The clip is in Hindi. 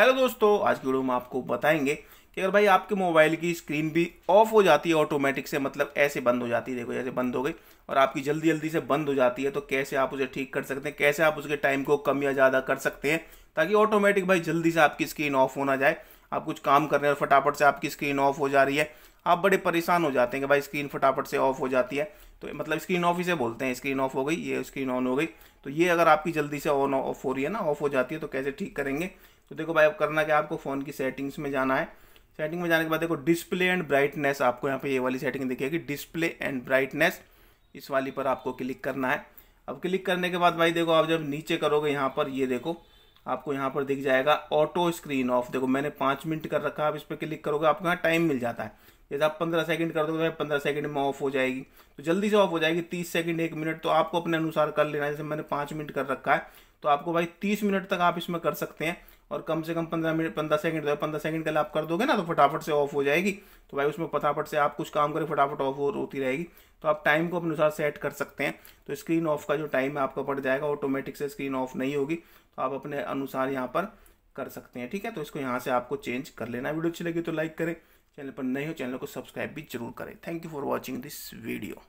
हेलो दोस्तों आज की वीडियो में आपको बताएंगे कि अगर भाई आपके मोबाइल की स्क्रीन भी ऑफ हो जाती है ऑटोमेटिक से मतलब ऐसे बंद हो जाती है देखो जैसे बंद हो गई और आपकी जल्दी जल्दी से बंद हो जाती है तो कैसे आप उसे ठीक कर सकते हैं कैसे आप उसके टाइम को कम या ज़्यादा कर सकते हैं ताकि ऑटोमेटिक भाई जल्दी से आपकी स्क्रीन ऑफ होना जाए आप कुछ काम कर रहे हो फटाफट से आपकी स्क्रीन ऑफ हो जा रही है आप बड़े परेशान हो जाते हैं कि भाई स्क्रीन फटाफट से ऑफ हो जाती है तो मतलब स्क्रीन ऑफ इसे बोलते हैं स्क्रीन ऑफ हो गई ये स्क्रीन ऑन हो गई तो ये अगर आपकी जल्दी से ऑन ऑफ हो रही है ना ऑफ हो जाती है तो कैसे ठीक करेंगे तो देखो भाई अब करना क्या आपको फ़ोन की सेटिंग्स में जाना है सेटिंग में जाने के बाद देखो डिस्प्ले एंड ब्राइटनेस आपको यहाँ पे ये वाली सेटिंग दिखेगी डिस्प्ले एंड ब्राइटनेस इस वाली पर आपको क्लिक करना है अब क्लिक करने के बाद भाई देखो आप जब नीचे करोगे यहाँ पर ये देखो आपको यहाँ पर दिख जाएगा ऑटो स्क्रीन ऑफ देखो मैंने पाँच मिनट कर रखा है आप इस पर क्लिक करोगे आपको यहाँ टाइम मिल जाता है जैसे आप पंद्रह सेकंड कर दोगे तो पंद्रह सेकंड में ऑफ हो जाएगी तो जल्दी से ऑफ हो जाएगी तीस सेकंड एक मिनट तो आपको अपने अनुसार कर लेना है जैसे मैंने पाँच मिनट कर रखा है तो आपको भाई तीस मिनट तक आप इसमें कर सकते हैं और कम से कम पंद्रह मिनट पंद्रह सेकंड तो पंद्रह सेकंड के लिए आप कर दोगे ना तो फटाफट से ऑफ हो जाएगी तो भाई उसमें फटाफट से आप कुछ काम करें फटाफट ऑफ होती रहेगी तो आप टाइम को अपने अनुसार सेट कर सकते हैं तो स्क्रीन ऑफ का जो टाइम है आपका पड़ जाएगा ऑटोमेटिक से स्क्रीन ऑफ नहीं होगी तो आप अपने अनुसार यहाँ पर कर सकते हैं ठीक है तो इसको यहाँ से आपको चेंज कर लेना वीडियो अच्छी लगी तो लाइक करें चैनल पर नए हो चैनल को सब्सक्राइब भी जरूर करें thank you for watching this video